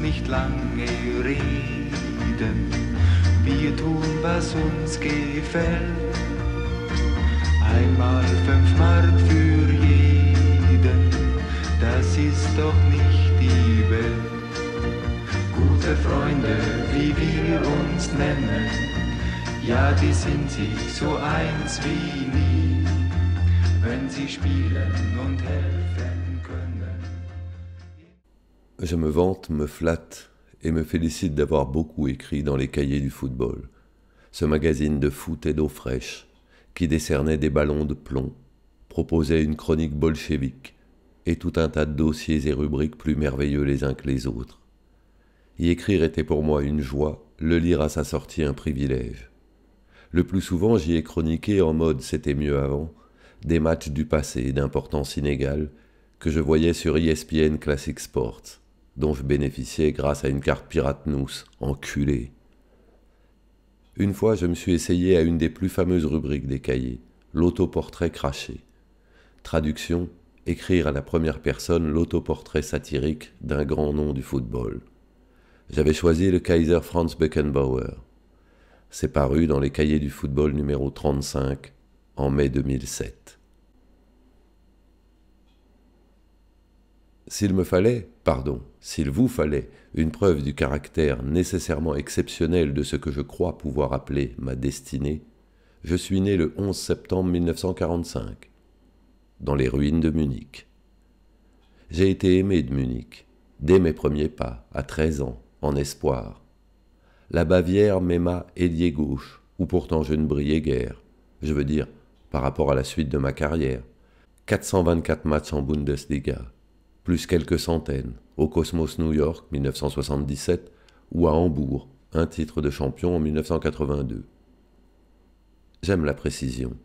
nicht lange reden. Wir tun, was uns gefällt. Einmal fünf Mark für jeden, das ist doch nicht die Welt. Gute Freunde, wie wir uns nennen, ja, die sind sich so eins wie nie, wenn sie spielen und helfen. Je me vante, me flatte et me félicite d'avoir beaucoup écrit dans les cahiers du football, ce magazine de foot et d'eau fraîche, qui décernait des ballons de plomb, proposait une chronique bolchevique et tout un tas de dossiers et rubriques plus merveilleux les uns que les autres. Y écrire était pour moi une joie, le lire à sa sortie un privilège. Le plus souvent j'y ai chroniqué en mode c'était mieux avant, des matchs du passé d'importance inégale que je voyais sur ESPN Classic Sports dont je bénéficiais grâce à une carte pirate nous, enculé. Une fois, je me suis essayé à une des plus fameuses rubriques des cahiers, l'autoportrait craché. Traduction écrire à la première personne l'autoportrait satirique d'un grand nom du football. J'avais choisi le Kaiser Franz Beckenbauer. C'est paru dans les cahiers du football numéro 35 en mai 2007. S'il me fallait, pardon, s'il vous fallait, une preuve du caractère nécessairement exceptionnel de ce que je crois pouvoir appeler ma destinée, je suis né le 11 septembre 1945, dans les ruines de Munich. J'ai été aimé de Munich, dès mes premiers pas, à 13 ans, en espoir. La Bavière m'aima ailier gauche, où pourtant je ne brillais guère, je veux dire, par rapport à la suite de ma carrière. 424 matchs en Bundesliga, plus quelques centaines, au Cosmos New York 1977 ou à Hambourg, un titre de champion en 1982. J'aime la précision,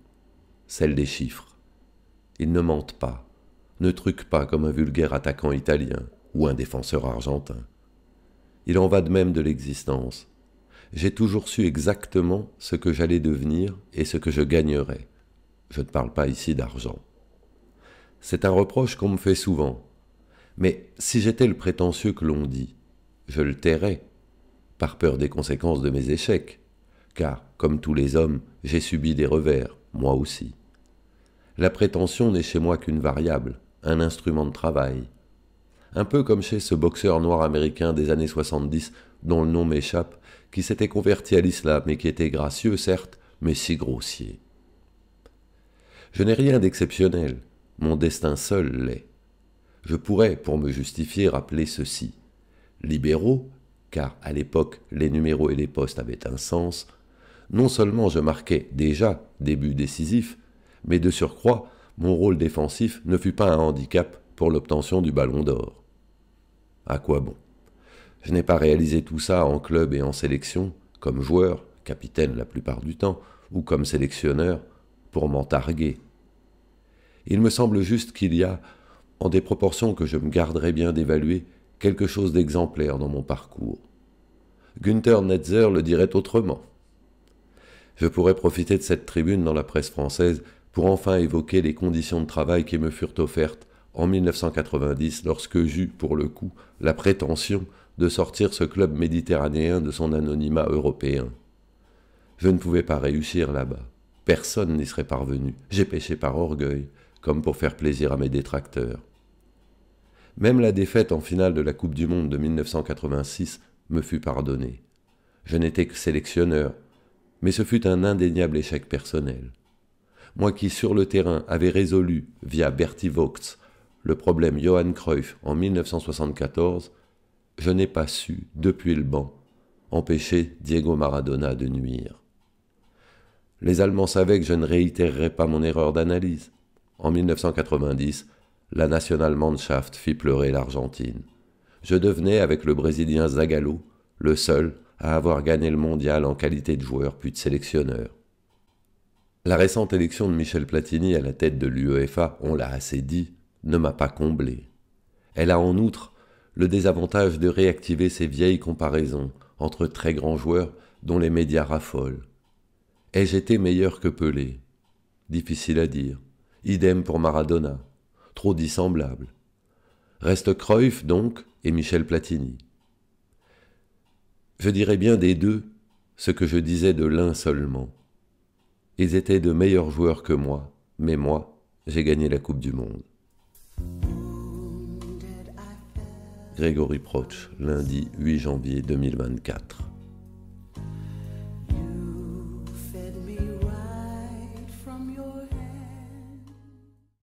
celle des chiffres. Il ne mentent pas, ne truquent pas comme un vulgaire attaquant italien ou un défenseur argentin. Il en va de même de l'existence. J'ai toujours su exactement ce que j'allais devenir et ce que je gagnerais. Je ne parle pas ici d'argent. C'est un reproche qu'on me fait souvent, mais si j'étais le prétentieux que l'on dit, je le tairais, par peur des conséquences de mes échecs, car, comme tous les hommes, j'ai subi des revers, moi aussi. La prétention n'est chez moi qu'une variable, un instrument de travail. Un peu comme chez ce boxeur noir américain des années 70, dont le nom m'échappe, qui s'était converti à l'islam et qui était gracieux, certes, mais si grossier. Je n'ai rien d'exceptionnel, mon destin seul l'est. Je pourrais, pour me justifier, rappeler ceci. Libéraux, car à l'époque les numéros et les postes avaient un sens, non seulement je marquais déjà des buts décisifs, mais de surcroît, mon rôle défensif ne fut pas un handicap pour l'obtention du ballon d'or. À quoi bon Je n'ai pas réalisé tout ça en club et en sélection, comme joueur, capitaine la plupart du temps, ou comme sélectionneur, pour m'en targuer. Il me semble juste qu'il y a, en des proportions que je me garderais bien d'évaluer, quelque chose d'exemplaire dans mon parcours. Günther Netzer le dirait autrement. Je pourrais profiter de cette tribune dans la presse française pour enfin évoquer les conditions de travail qui me furent offertes en 1990 lorsque j'eus, pour le coup, la prétention de sortir ce club méditerranéen de son anonymat européen. Je ne pouvais pas réussir là-bas. Personne n'y serait parvenu. J'ai péché par orgueil comme pour faire plaisir à mes détracteurs. Même la défaite en finale de la Coupe du Monde de 1986 me fut pardonnée. Je n'étais que sélectionneur, mais ce fut un indéniable échec personnel. Moi qui, sur le terrain, avais résolu, via Bertie Vogts, le problème Johan Cruyff en 1974, je n'ai pas su, depuis le banc, empêcher Diego Maradona de nuire. Les Allemands savaient que je ne réitérerais pas mon erreur d'analyse. En 1990, la Nationalmannschaft fit pleurer l'Argentine. Je devenais, avec le Brésilien Zagallo, le seul à avoir gagné le mondial en qualité de joueur puis de sélectionneur. La récente élection de Michel Platini à la tête de l'UEFA, on l'a assez dit, ne m'a pas comblé. Elle a en outre le désavantage de réactiver ces vieilles comparaisons entre très grands joueurs dont les médias raffolent. Ai-je été meilleur que Pelé Difficile à dire. Idem pour Maradona. Trop dissemblable. Reste Cruyff, donc, et Michel Platini. Je dirais bien des deux ce que je disais de l'un seulement. Ils étaient de meilleurs joueurs que moi, mais moi, j'ai gagné la Coupe du Monde. Grégory Proch, lundi 8 janvier 2024.